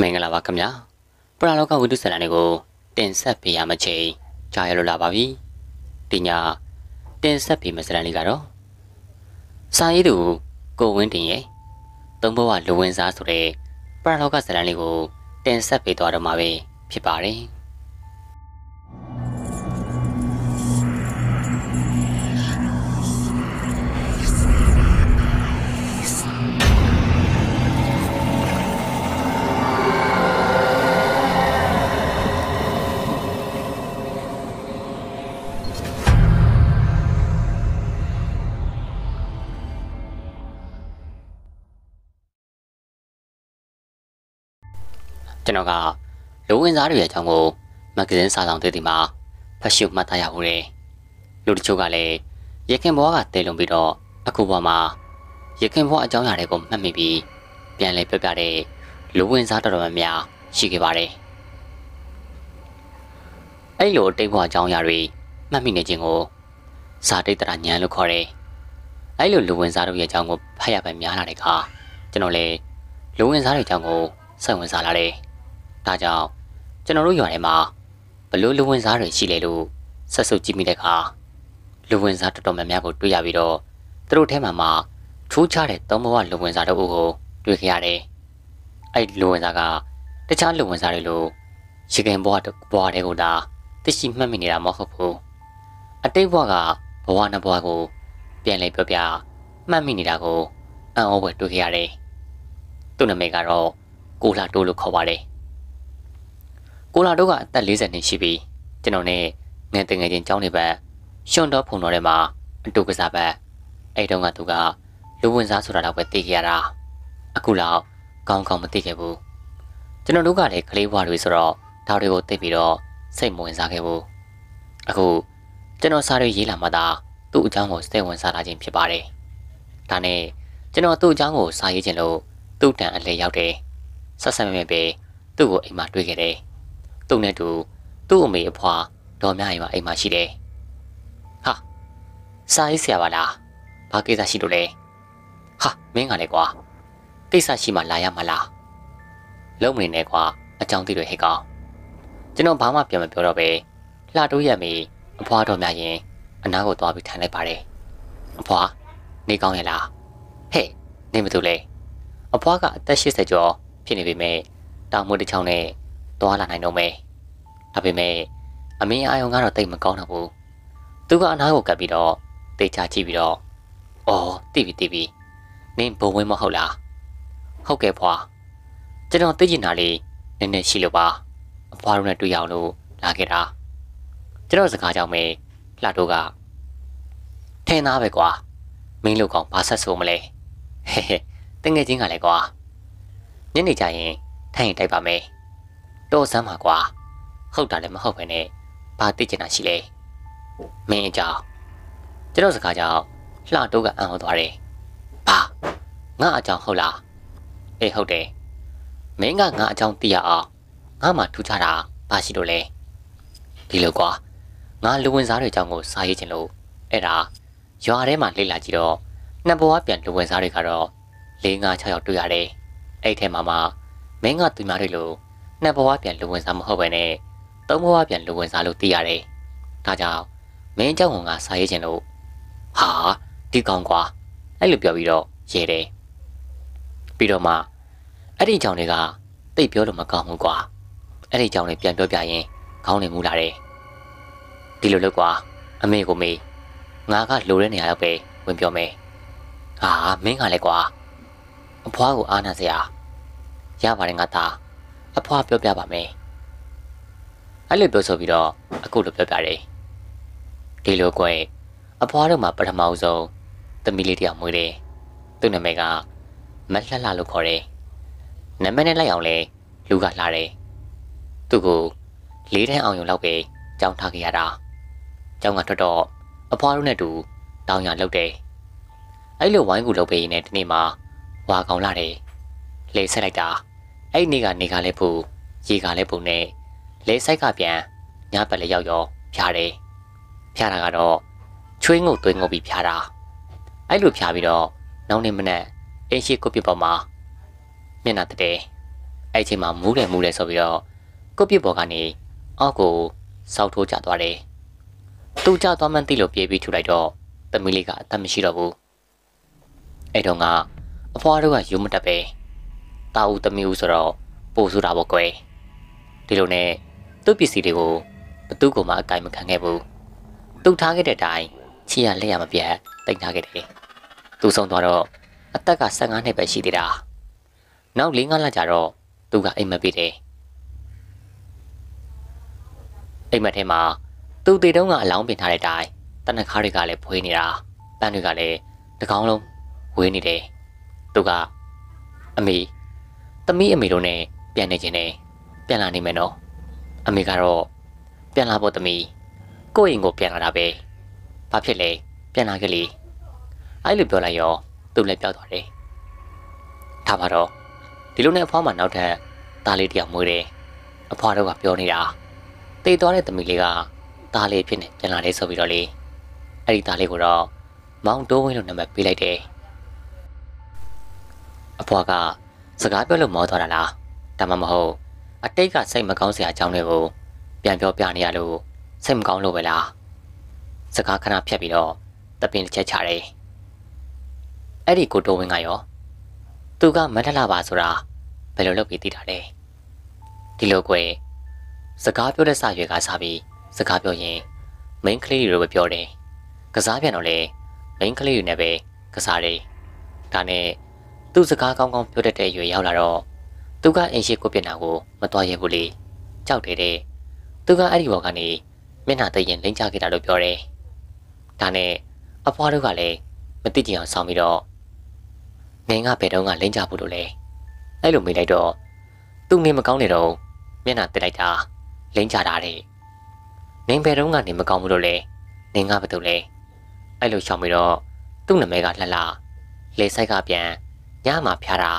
မင်္ဂလာပါခင်ဗျာပရာလောကဝိတုဇာတ်လမ်းတွေကိုတင်ဆက်ပေးရမချိန်ကြားရလို့လာပါပြီဒီညတင်ဆက်ပေးမယ့်ဇာတ်လမ်းလေးကတော့စာရေးသူကိုဝင်းတင်ရဲ့သုံးဘဝလူဝင်စားဆိုတဲ့ပရာလောကဇာတ်လမ်းလေးကိုတင်ဆက်ပေးသွားတော့မှာပဲဖြစ်ပါတယ်ကျွန်တော်ကလူဝင်စားတွေရဲ့အကြောင်းကိုမဂ္ဂဇင်းစာဆောင်တွေဒီမှာဖတ်ရှုမှတ်သားရဘူးတယ်လူတချို့ကလည်းရခင်ဘွားကတည်လွန်ပြီးတော့အခုဘွားမှာရခင်ဘွားအကြောင်းအရာတွေကိုမှတ်မိပြီးပြန်လည်ပြပြတဲ့လူဝင်စားတော်တော်များများရှိခဲ့ပါတယ်အဲ့လိုတိတ်ဘွားအကြောင်းအရာတွေမှတ်မိနေခြင်းကိုဇာတိတ်တရာညံလို့ခေါ်တယ်အဲ့လိုလူဝင်စားတို့ရဲ့အကြောင်းကိုဖတ်ရပဲများလာတဲ့အခါကျွန်တော်လည်းလူဝင်စားတွေအကြောင်းကိုစိတ်ဝင်စားလာတယ်ဒါကြောင့်ကျွန်တော်တို့ရွာထဲမှာဘလို့လူဝင်စားတွေရှိလေလို့ဆက်စုပ်ကြည့်မိတဲ့အခါလူဝင်စားတော်တော်များများကိုတွေ့ရပြီးတော့သူတို့ထဲမှာမှထိုးချတဲ့သုံးဘဝလူဝင်စားတို့ကိုတွေ့ခဲ့ရတယ်။အဲ့လူဝင်စားကတခြားလူဝင်စားတွေလိုရခင်ဘဝဘဝတွေကိုဒါသိရှိမှတ်မိနေတာမဟုတ်ဘူး။အတိတ်ဘဝကဘဝနှစ်ဘဝကို ပြန်လည်ပြောပြမှတ်မိနေတာကိုအံ့ဩဖွယ်တွေ့ခဲ့ရတယ်။သူ့နာမည်ကတော့ကိုလာတိုးလို့ခေါ်ပါတယ်။ကိုလာတို့ကအသက်40နှစ်ရှိပြီးကျွန်တော်နဲ့ငယ်တငယ်ချင်းကျောင်းနေပတ်ရွှွန်တော်ဖုန်တော်ထဲမှာအတူကစားပတ်အဲ့တုန်းကသူက လူဝင်စားဆိုတာတော့ပဲသိခဲ့ရတာအခုလောက်ကောင်းကောင်းမသိခဲ့ဘူးကျွန်တော်တို့ကလည်းကလေးဘွားတွေဆိုတော့ဒါတွေကိုသိပြီးတော့စိတ်မဝင်စားခဲ့ဘူးအခုကျွန်တော်စာတွေရေးလာမှသာ သူ့အကြောင်းကိုစိတ်ဝင်စားလာခြင်းဖြစ်ပါတယ်ဒါနဲ့ကျွန်တော်သူ့အကြောင်းကိုစာရေးခြင်းလို့သူ့တန်အလဲရောက်တယ်ဆက်ဆက်မဲမဲပဲသူ့ကိုအိမ်မှာတွေ့ခဲ့တယ်သူ့နဲ့တူသူ့အမေအဖွာဒေါ်မြရင်ပါအိမ်မှာရှိတယ်။ဟာစာရေးဆရာပါလား။ဘာကိစ္စရှိလို့လဲ။ဟာမင်းကလည်းကွာ။ကိစ္စရှိမှလာရမှာလား။လုံးမနေနဲ့ကွာအကြောင်းသိတယ်ဟဲ့ကောင်။ကျွန်တော်ဘာမှပြန်မပြောတော့ပဲလှတိုးရက်မေအဖွာတော်များရင် အနားကိုသွားပြီးထိုင်လိုက်ပါတယ်။အဖွာနေကောင်းရဲ့လား။ဟဲ့နေမတူလဲ။အဖွားကအသက်80ကျော်ဖြစ်နေပေမဲ့တောင်မွေးတစ်ချောင်းနဲ့သွားလာနိုင်တော့မယ်။ဒါပေမဲ့အမင်းအာယုံကတော့တိတ်မကောင်းတော့ဘူး။သူကအနားကိုကပ်ပြီးတော့တေချာကြည့်ပြီးတော့အော်တိပြီတိပြီနင်းဘုံဝင်းမဟုတ်လား။ဟုတ်ကဲ့ဖွာ။ကျွန်တော်သိကျင်တာလေးနည်းနည်းရှိလို့ပါ။အဖွာတို့နဲ့တွေ့ရအောင်လို့လာခဲ့တာ။ကျွန်တော်စကားကြောင့်ပဲလှတို့ကထင်သားပဲကွာ။မင်းလို့ကောင်ဘာဆက်ဆိုမလဲ။ဟဲဟဲတငယ်ချင်းကလည်းကွာ။ညနေကျရင်ထိုင်ရင်တိုက်ပါမယ်။တော့စမ်းပါကွာဟုတ်တာလည်းမဟုတ်ပဲနဲ့ဘာသိချင်တာရှိလဲမင်းအကြောင်းကျွန်တော်စကားကြောင့်လှတော့ကအံ့ဩသွားတယ်ဘာငါအကြောင်းဟုတ်လားအေးဟုတ်တယ်မင်းကငါအကြောင်းသိရအောင်ငါမှထူးခြားတာဘာရှိလို့လဲဒီလိုကွာငါလူဝင်စားတွေအကြောင်းကိုစားရေးခြင်းလို့အဲ့ဒါရွာထဲမှာလေ့လာကြည့်တော့နှစ်ဘဝပြန်လူဝင်စားတွေကတော့၄၅၆ယောက်တွေ့ရတယ်အဲ့ထဲမှာမှမင်းကသူများတွေလို့နှစ်ဘဝပြန်လူဝင်စားမဟုတ်ပဲနဲ့သုံးဘဝပြန်လူဝင်စားလို့သိရတယ်။ဒါကြောင့်မင်းเจ้าဟွန်ကစာရေးခြင်းလို့ဟာဒီကောင်ကွာအဲ့လိုပြောပြီးတော့ရေတယ်။ပြီးတော့မှအဲ့ဒီကြောင်တွေကတိတ်ပြောလို့မကောင်းဘူးကွာ။အဲ့ဒီကြောင်တွေပြန်ပြောပြရင်ခေါင်းနေမူလာတယ်။ဒီလိုလုပ်ကွာအမေကိုမေးငါကလိုတဲ့နေရာရောက်ပဲဝင်ပြောမယ်။ဟာမင်းကလည်းကွာအဖွားကိုအားနာစရာရပါတယ်ငါသား။အဖွားပြောပြပါမယ်။အဲ့လိုပြောဆိုပြီးတော့အခုလိုပြောပြတယ်။ဒီလိုကွယ်အဖွားတို့မှာပထမအဆုံးသမီးလေးတယောက်မွေးတယ်။သူ့နာမည်ကမလှလှလို့ခေါ်တယ်။နာမည်နဲ့လိုက်အောင်လဲလူကလှတယ်။သူ့ကိုလေးတန်းအောင်ရုံလောက်ပဲကြောင်းထားခဲ့ရတာ။ကြောင်းကထွက်တော့အဖွားတို့နဲ့တူ တောင်းရလောက်တယ်။အဲ့လိုဝိုင်းကူလုပ်ပေးရင်တနေ့မှာဝါကောင်လာတယ်။လေဆက်လိုက်တာ။အဲ့နေကနေကလည်းဖူရေကလည်းဖူနဲ့လဲဆိုင်ကပြန်ညပတ်လည်းရောက်ရောဖြားတယ်ဖြားတာကတော့ချွေးငုတ်သွေးငုတ်ပြီးဖြားတာအဲ့လိုဖြားပြီးတော့နောက်နေ့မနက်အင်းရှိကုတ်ပြပေါ်မှာမျက်နှာတက်တယ်အဲ့ချိန်မှာမူးတယ်မူးတယ်ဆိုပြီးတော့ကုတ်ပြပေါ်ကနေအောက်ကိုစောက်ထိုးကျသွားတယ်သူကျသွားမှန်းသိလို့ပြေးပြီးထူလိုက်တော့သမီးလေးကအသက်မရှိတော့ဘူးအဲ့တော့ကအဖွားတို့ကယူမတက်ပဲတာဦးသမီးဦးဆိုတော့ပို့ဆိုတာပေါ့ကွယ်ဒီလိုနဲ့သူ့ပစ္စည်းတွေကိုဘသူ့ကိုမှအကင်မခံခဲ့ဘူးတုတ်ထားခဲ့တဲ့အတိုင်းချီရလက်ရမပြတ်တင်ထားခဲ့တယ်သူဆုံးသွားတော့အသက်က15နှစ်ပဲရှိသေးတာနောက်၄၅လကြာတော့သူကအိမ်မက်ပေးတယ်အိမ်မက်ထဲမှာသူ့တေတုံးကအလောင်းပင်ထားတဲ့အတိုင်းတနခါတွေကလည်းဖွေးနေတာပန်းတွေကလည်းတကောင်းလုံးဝေးနေတယ်သူကအမေသမီးအမေတို့နဲ့ပြန်နေခြင်းနဲ့ပြန်လာနေမယ်နော် အမေကတော့ပြန်လာဖို့သမီးကိုယ့်အိမ်ကို ပြန်လာတာပဲဘာဖြစ်လဲပြန်လာခဲ့လေအဲ့လိုပြောလိုက်ရော သူလည်းပြောက်သွားတယ်ဒါပါတော့ဒီလိုနဲ့အဖွားမှာနောက်ထပ်သားလေးတယောက်မွေးတယ်အဖွားတို့ကပြောနေတာတိတ်သွားတဲ့သမီးလေးကသားလေးဖြစ်နေပြန်လာတယ်ဆိုပြီးတော့လေအဲ့ဒီသားလေးကိုတော့မောင်တိုးဝင်းလို့နာမည်ပေးလိုက်တယ်အဖွားကစကားပြောလို့မောသွားတာလားဒါမှမဟုတ်အတိတ်ကစိတ်မကောင်းစရာအကြောင်းတွေကိုပြန်ပြောပြနေရလို့စိတ်မကောင်းလို့ပဲလားစကားခဏဖြတ်ပြီးတော့တပင်တစ်ချက်ချတယ်အဲ့ဒီကိုတိုးဝင်းကရောသူကမထလှပါဆိုတာဘယ်လိုလုပ်ပြီးသိတာလဲဒီလိုကွယ်စကားပြောတဲ့စရွယ်ကစားပြီးစကားပြောရင်မိန်းကလေးတွေလိုပဲပြောတယ်ကစားပြန်တော့လေမိန်းကလေးတွေနဲ့ပဲကစားတယ်ဒါနဲ့သူ့စကားကောင်းကောင်းပြောတတ်တဲ့အရွယ်ရောက်လာတော့သူကအင်ရှိကိုပြင်နာကိုမတော်ရဲဘူးလေကြောက်တယ်တဲ့သူကအဲ့ဒီဘော်ကနေမျက်နှာသိရင်လိမ့်ချခဲ့တာလို့ပြောတယ်ဒါနဲ့အဖွားတို့ကလည်းမသိကြအောင်ဆောင်ပြီးတော့ငင်ကဘယ်တော့ကလိမ့်ချဖို့လို့လဲအဲ့လိုမေးလိုက်တော့သူ့နေမကောင်းနေတော့မျက်နှာတက်လိုက်တာလိမ့်ချတာတဲ့ငင်ဘယ်တော့ကနေမကောင်းဘူးလို့လဲငင်ကဘာလို့လဲအဲ့လိုရှောင်ပြီးတော့သူ့နာမည်ကလှလှလေဆိုင်ကပြန်ညမှာဖျားတာ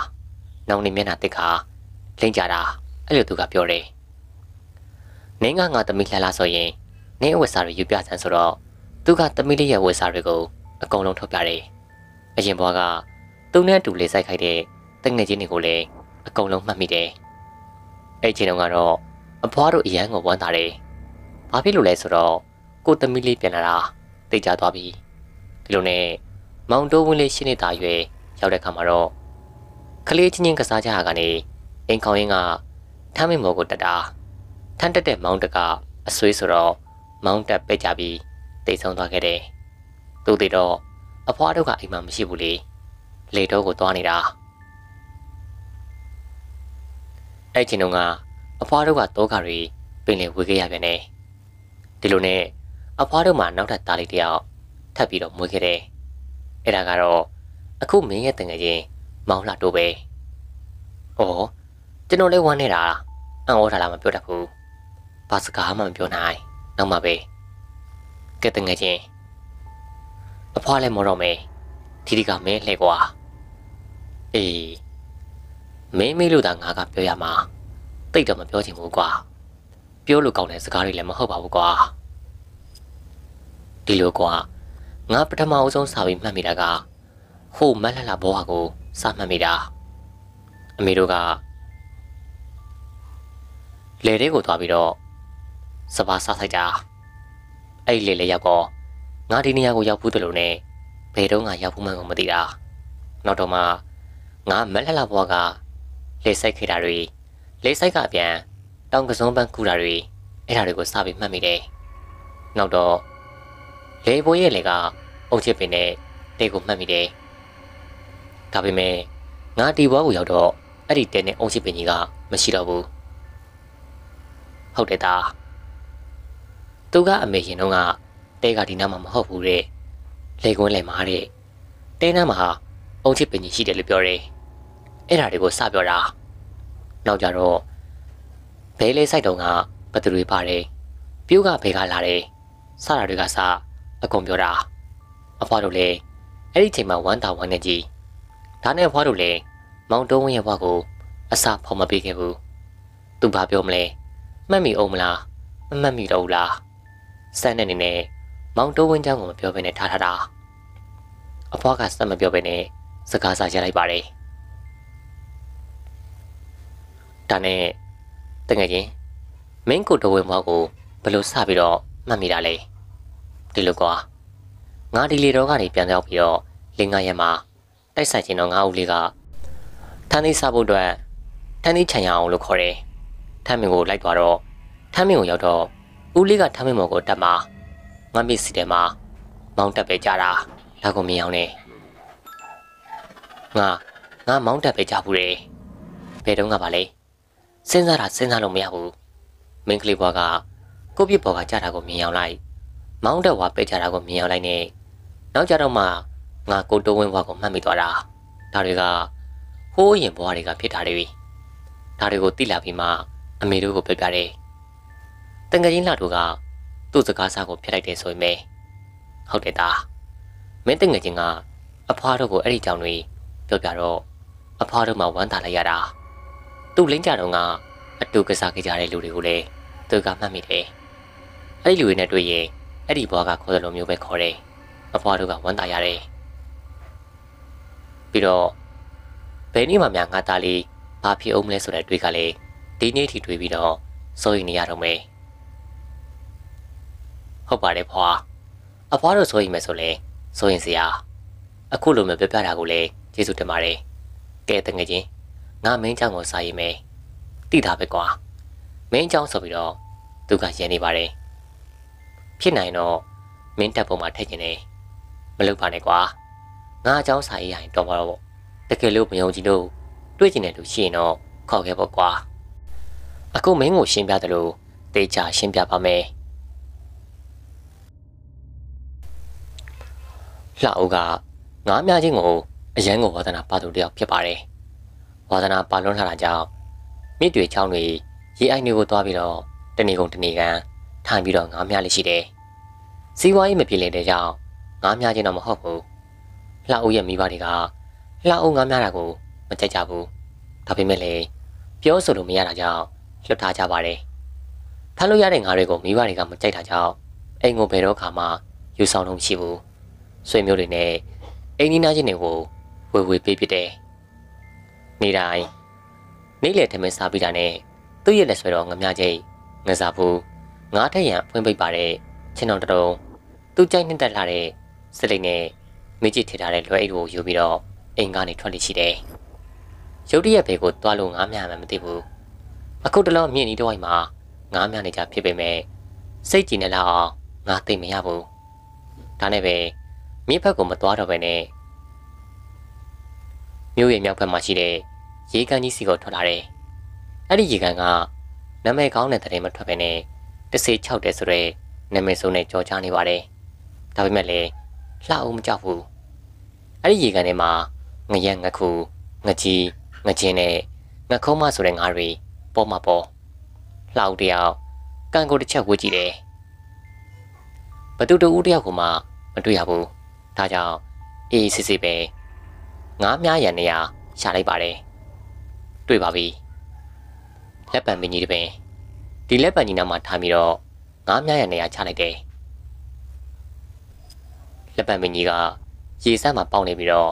နောင်နေမျက်နှာတစ်ခါလိမ့်ကြတာအဲ့လိုသူကပြောတယ်နင်းကငါသမီးလှလာဆိုရင်နင်းအဝတ်စားတွေယူပြဆန်းဆိုတော့သူက သမီးလေးရဲ့ဝတ်စားတွေကိုအကုန်လုံးထုတ်ပြတယ်အရင်ဘွားကသူ့နဲ့အတူလေးဆိုင်ခိုက်တဲ့တငယ်ချင်းတွေကိုလည်းအကုန်လုံးမှတ်မိတယ်အဲ့ချိန်တုန်းကတော့အဖွားတို့အရန်ကိုဝမ်းသာတယ်ဘာဖြစ်လို့လဲဆိုတော့ကိုသမီးလေးပြန်လာတာသိကြသွားပြီဒီလိုနဲ့မောင်တိုးဝင်းလေးရှင်းနေတာရွယ်ရောက်တဲ့ခါမှာတော့ကလေးချင်းချင်းကစားကြတာကနေအိမ်ခေါင်းရင်းကထမ်းမင်မော်ကိုတက်တာထမ်းတက်တဲ့မောင်းတကအဆွေးဆိုတော့မောင်းတက်ပဲ့ကြပြီးတိတ်ဆုံးသွားခဲ့တယ်။သူတွေတော့အဖွားတို့ကအိမ်မှာမရှိဘူးလေ။လေတော့ကိုသွားနေတာ။အဲ့ချင်းတော့ကအဖွားတို့ကတောကတွေပင်လယ်ဝေခဲ့ရပြန်တယ်။ဒီလိုနဲ့အဖွားတို့မှာနောက်ထပ်သားလေးတယောက်ထပ်ပြီးတော့မွေးခဲ့တယ်။အဲ့ဒါကတော့အခုမင်းရဲ့တငယ်ချင်းမောင်းလှတို့ပဲ။ဩကျွန်တော်လည်းဝမ်းနေတာ။အံ့ဩတာလားမပြောတတ်ဘူး။ဘာစကားမှမပြောနိုင်။နောက်မှပဲ။ကဲတငယ်ချင်းအဖွားလည်းမောတော့မယ်။ဒီဒီကမင်းလှဲ့ကွာ။အေးမင်းမေးလို့သာငါကပြောရမှာ။တိတ်တော့မပြောချင်ဘူးကွာ။ပြောလို့ကောင်းတဲ့စကားတွေလည်းမဟုတ်ပါဘူးကွာ။ဒီလိုကွာငါပထမအဆုံးစာပြီးမှတ်မိတာကဟိုမက်လှလှဘောဟာကိုစမှတ်မိတာအမေတို့ကလေတဲကိုသွားပြီးတော့စပါးစားဆိုင်တာအဲ့လေလေရောက်တော့ငါဒီနေရာကိုရောက်ဘူးတလို့နဲ့ဘယ်တော့ငါရောက်ဘူးမှကိုမသိတာနောက်တော့မှငါမက်လက်လာဘွားကလေဆိုင်ခေတာတွေလေဆိုင်ကပြန်တောင်ကစုံပန်းကူတာတွေအဲ့ဒါတွေကိုစပြီးမှတ်မိတယ်နောက်တော့လေဘိုးရဲ့လေကအုတ်ချစ်ပင်နဲ့တဲကိုမှတ်မိတယ်ဒါပေမဲ့ငါတီဘွားကိုရောက်တော့အဲ့ဒီတဲနဲ့အုံးရှိပင်ကြီးကမရှိတော့ဘူးဟုတ်တယ်သားသူကအမေရင်တော့ကတဲကဒီနားမှာမဟုတ်ဘူးတဲ့လေကွင်းလဲမာတဲ့တဲနားမှာအုံးရှိပင်ကြီးရှိတယ်လို့ပြောတယ်အဲ့ဒါတွေကိုစပြောတာနောက်ကြတော့ဘဲလေးဆိုင်တုံကဘသူတွေပါတယ်ပြိုးကဘဲကလာတယ်စတာတွေကစအကုန်ပြောတာအဖွားတို့လည်းအဲ့ဒီချိန်မှာဝမ်းတာဝမ်းနေကြီးဒါနဲ့ဘွားတို့လည်းမောင်တုံးဝင်းရဲ့ဘွားကို အစာဖော်မပေးခဲ့ဘူးသူဘာပြောမလဲမှတ်မိအောင်မလားမမှတ်မိတော့ဘူးလားစမ်းတဲ့အနေနဲ့မောင်တိုးဝင်းချောင်းကိုမပြောဘဲနဲ့ထားထားတာအဖွားကစက်မပြောဘဲနဲ့စကားစာရလိုက်ပါတယ်ဒါနဲ့တကယ်ချင်းမင်းကိုတိုးဝင်းဘွားကိုဘယ်လိုစပြီးတော့မှတ်မိတာလဲဒီလိုကွာငါဒီလေတော့ကနေပြန်ရောက်ပြီးတော့လင်းငါရက်မှာတိုက်ဆိုင်ခြင်းတော့ငါးဦးလေးကထန်းသီးစားဖို့အတွက်ထန်းသီးခြံရအောင်လို့ခေါ်တယ်။ထန်းမင်ကိုလိုက်သွားတော့ထန်းမင်ကိုရောက်တော့ဦးလေးကထန်းမင်မော်ကိုတက်မှာငါမိစီတယ်မှာမောင်းတက်ပဲကြတာဒါကိုမြင်အောင်နဲ့ငါငါမောင်းတက်ပဲကြဘူးတယ်ဘယ်တော့ကပါလဲစဉ်းစားတာစဉ်းစားလို့မရဘူးမင်းကလေးဘွားကကိုပြစ်ဘော်ကကြတာကိုမြင်အောင်လိုက်မောင်းတက်ဝါပဲကြတာကိုမြင်အောင်လိုက်နဲ့နောက်ကြတော့မှငါကိုတိုးဝင်းဘွားကိုမှတ်မိသွားတာဒါတွေကဟိုးရင်ဘွားတွေကဖြစ်တာတွေဒါတွေကိုသိလာပြီးမှအမေတို့ကိုပြောပြတယ်တန်ကကြီးလှတို့ကသူ့စကားစားကိုဖျက်လိုက်တယ်ဆိုရင်ပဲဟုတ်တယ်သားမင်းတန်ကကြီးကအဖွားတို့ကိုအဲ့ဒီကြောင်တွေပြောပြတော့အဖွားတို့မှဝမ်းသာလိုက်ရတာသူ့လင်းကြတော့ကအတူကစားခဲ့ကြတဲ့လူတွေကိုလည်းသူကမှတ်မိတယ်အဲ့ဒီလူတွေနဲ့တွေ့ရင်အဲ့ဒီဘွားကခေါ်တယ်လို့မျိုးပဲခေါ်တယ်အဖွားတို့ကဝမ်းသာရတယ်ပြီးတော့ဘယ်နေ့မှများငါသားလေးဘာဖြစ်အောင်မလဲဆိုတဲ့တွေးကလည်းဒီနေ့ထိတွေးပြီးတော့စိုးရိမ်နေရတော့မယ်ဟုတ်ပါတယ်ဖွာအဖွာတို့စိုးရိမ်မယ်ဆိုလဲစိုးရိမ်စရာအခုလိုမျိုးပြပြတာကိုလည်းကျေးဇူးတင်ပါတယ်ကဲတငယ်ချင်းငါမင်းချောင်းကိုစားရင်မယ်တိတာပဲကွာမင်းချောင်းဆိုပြီးတော့သူကရန်နေပါတယ်ဖြစ်နိုင်တော့မင်းတက်ပုံမှာထည့်ကျင်တယ်မလုပ်ပါနဲ့ကွာငါအကြောင်းစာရေးရရင်တော်ပါတော့ပေါ့တကယ်လို့မယုံကြည်လို့တွေ့ကျင်တယ်လို့ရှိရင်တော့ခေါ်ခဲ့ပေါ့ကွာအခုမင်းကိုရှင်းပြတယ်လို့တေချာရှင်းပြပါမယ်လှအုပ်ကငါးမြချင်းကိုအရန်ကိုဝါသနာပါသူတယောက်ဖြစ်ပါတယ်ဝါသနာပါလွန်းလာတာကြောင့်မြစ်တွေချောင်းတွေရေအိုင်တွေကိုသွားပြီးတော့တနေကုန်တနေကန်ထိုင်ပြီးတော့ငါးမြလေးရှိတယ်စီးပွားရေးမပြေလည်တဲ့ကြောင့်ငါးမြချင်းတော့မဟုတ်ဘူးလှအုပ်ရဲ့မိဘတွေကလှအုပ်ငားများတာကို မကြိုက်ကြဘူးဒါပေမဲ့လည်းပြောဆိုလို့မရတာကြောင့်လွတ်ထားကြပါတယ်ဖမ်းလို့ရတဲ့ငါးတွေကိုမိဘတွေကမကြိုက်တာကြောင့်အိမ်ကိုဘယ်တော့ခါမှယူဆောင်လို့မရှိဘူးဆွေမျိုးတွေနဲ့အိမ်နီးနားချင်းတွေကိုဝေဝေပေးပစ်တယ်နေ့တိုင်းနေ့လယ်ထမင်းစားပြီးတာနဲ့သူ့ရဲ့လက်ဆွဲတော်ငမကြီးငစားဘူးငါးထက်ရန်ဖွင့်ပိတ်ပါတဲ့ချင်းတော်တုံးသူ့ကြိုက်နှစ်သက်လာတဲ့စလိတ်နဲ့မိကျစ်ထထားတဲ့လွှဲအိတ်ကိုယူပြီးတော့အိမ်ကနေထွက်လိရှိတယ်။ရုတ်တရက်ဘဲကိုသွားလို့ငားမြမှမသိဘူး။အခုတလုံးမြင့်နေတော့အိမ်မှာငားမြနေကြဖြစ်ပေမဲ့စိတ်ကြည်နေလောက်အောင်ငားသိမ့်မရဘူး။ဒါနဲ့ပဲမြစ်ဘက်ကိုမသွားတော့ပဲနဲ့မြို့ရဲ့မြောက်ဘက်မှာရှိတဲ့ရေကန်ကြီးစီကိုထွက်လာတယ်။အဲ့ဒီရေကန်ကနာမည်ကောင်းတဲ့တရင်မထွက်ပဲနဲ့တစေ6တဲ့ဆိုရဲနာမည်စုံနဲ့ကြော်ချနေပါတယ်။ဒါပေမဲ့လည်းလှအောင်မကြောက်ဘူးအဲ့ဒီရေကန်ထဲမှာငရံငခုငကြီးငချင်းနဲ့ငခုံးမဆိုတဲ့ငါးတွေပေါ်မှာပေါ်လှောက်တယောက်ကန်ကိုတစ်ချက်ဝေ့ကြည့်တယ်ဘသူတူဦးတယောက်ကမှမတွေ့ရဘူးဒါကြောင့်အေးစစ်စစ်ပဲငါးများရန်နေရာရှာလိုက်ပါတယ်တွေ့ပါပြီလက်ပံမင်းကြီးတပင်ဒီလက်ပံကြီးနောက်မှာထားပြီးတော့ငါးများရန်နေရာချလိုက်တယ်လက်ပတ်မင်းကြီးကရေစမ်းမှာပေါက်နေပြီးတော့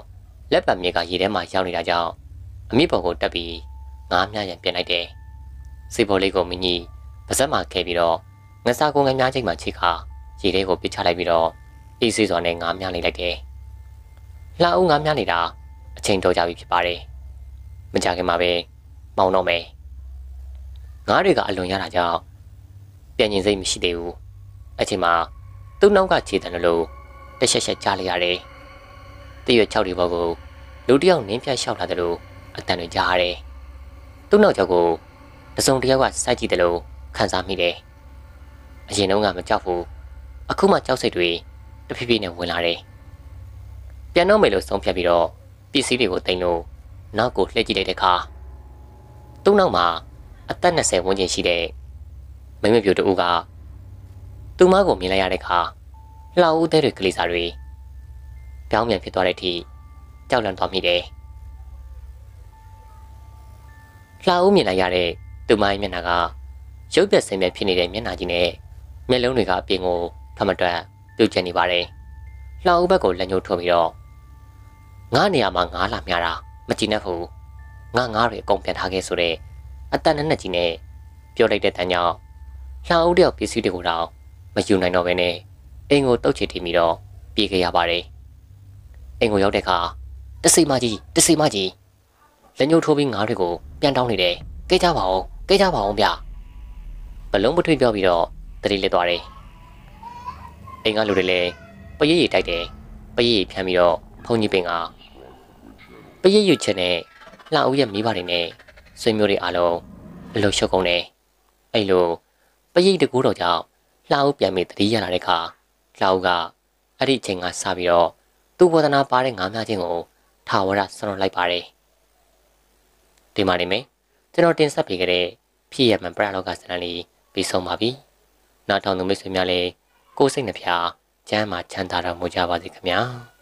လက်ပတ်မြေကရေထဲမှာရောက်နေတာကြောင့်အမြင့်ပေါ်ကိုတက်ပြီးငါးမြရံပြင်လိုက်တယ်။စေပေါ်လေးကိုမင်းကြီးပါဇက်မှာခဲပြီးတော့ငစားကုန်းငယ်များချိန်မှာချိခါ ရေထဲကိုပစ်ချလိုက်ပြီးတော့အေးဆေးစွာနဲ့ငါးမြနေလိုက်တယ်။လှအုပ်ငါးမြနေတာအချိန်တော်ကြာပြီဖြစ်ပါတယ်။မကြခင်မှာပဲမောင်းတော့မယ်။ငါးတွေကအလွန်ရတာကြောင့်ပြန်ကျင်စိတ်မရှိသေးဘူး။အချိန်မှာသူ့နောက်ကခြေတံလို့တက်ရှက်ရှက်ကြားလိုက်ရတယ်။တရွက်၆ဒီဘောက်ကိုလူတယောက်နင်းပြလျှောက်လာတယ်လို့အတန်တွေကြားရတယ်။သူ့နောက်ကျောက်ကိုတစုံတယောက်ကစိုက်ကြည့်တယ်လို့ခံစားမိတယ်။အရင်တုန်းကမကြောက်ဘူး။အခုမှကြောက်စိတ်တွေတဖြည်းဖြည်းနဲ့ဝင်လာတယ်။ပြန်တော့မယ်လို့ဆုံးဖြတ်ပြီးတော့ပစ္စည်းတွေကိုတင်လို့နောက်ကိုလှည့်ကြည့်လိုက်တဲ့အခါသူ့နောက်မှာအသက်20ဝန်းကျင်ရှိတဲ့မိမပြိုတူကသူ့မကိုမြင်လိုက်ရတဲ့အခါလောင်ဦးသေးတွေကလေးစားတွေပြောင်းပြန်ဖြစ်သွားတဲ့အထိကြောက်လန့်သွားမိတယ်။လောင်ဦးမြင်လိုက်ရတဲ့သူမရဲ့မျက်နှာကရုပ်ပြက်စိမ်ပြက်ဖြစ်နေတဲ့မျက်နှာကြီးနဲ့မျက်လုံးတွေကအပြင်ကိုဖမတွက်ပြုတ်ကျနေပါတယ်။လောင်ဦးဘက်ကိုလက်ညှိုးထုတ်ပြီးတော့ငါနေရာမှာငါလာမြတာမကြည့်နဲ့ဘူး။ငါငါတွေအကုန်ပြန်ထားခဲ့ဆိုတဲ့အတန်နဲ့နဲ့ကြီးနဲ့ပြောလိုက်တဲ့တန်ကြောင့်လောင်ဦးတယောက်ပစ္စည်းတွေကိုတော့မယူနိုင်တော့ဘဲနဲ့အိမ်ကိုတုတ်ချစ်ထီပြီးတော့ပြေးခဲ့ရပါတယ်။အိမ်ကိုရောက်တဲ့အခါတစိမကြီးတစိမကြီးလက်ညှိုးထိုးပြီးငါးတွေကိုပြန်တောင်းနေတယ်။ကြိတ်ကြပါအောင်ကြိတ်ကြပါအောင်ဗျ။ဘလုံးပထွေးပြောပြီးတော့တတိလစ်သွားတယ်။အိမ်ကလူတွေလည်းပရိတ်ရိတ်တိုက်တယ်။ပရိတ်ရိတ်ဖြန်းပြီးတော့ဖုန်ကြီးပင်ကပရိတ်ရွတ်ချက်နဲ့လှအုပ်ရဲ့မိဘတွေနဲ့ဆွေမျိုးတွေအားလုံးအလုံးရှုပ်ကုန်တယ်။အဲ့လိုပရိတ်တကူတော်ကြောင့်လှအုပ်ပြန်ပြီးတတိရလာတဲ့အခါလာဦးကအဲ့ဒီအချိန်ကစပြီးတော့သူ့ဝေဒနာပါတဲ့ငါးများချင်းကိုထာဝရဆွန့်လွတ်လိုက်ပါတယ်။ဒီမှာနေမယ်ကျွန်တော်တင်ဆက်ပေးခဲ့တဲ့ဖြစ်ရမှန်ပရလောကစံလေးပြီးဆုံးပါပြီ။နောက်ထောင်သူမိတ်ဆွေများလည်းကိုယ်စိတ်နှပြချမ်းမှချမ်းသာတော်မူကြပါစေခင်ဗျာ။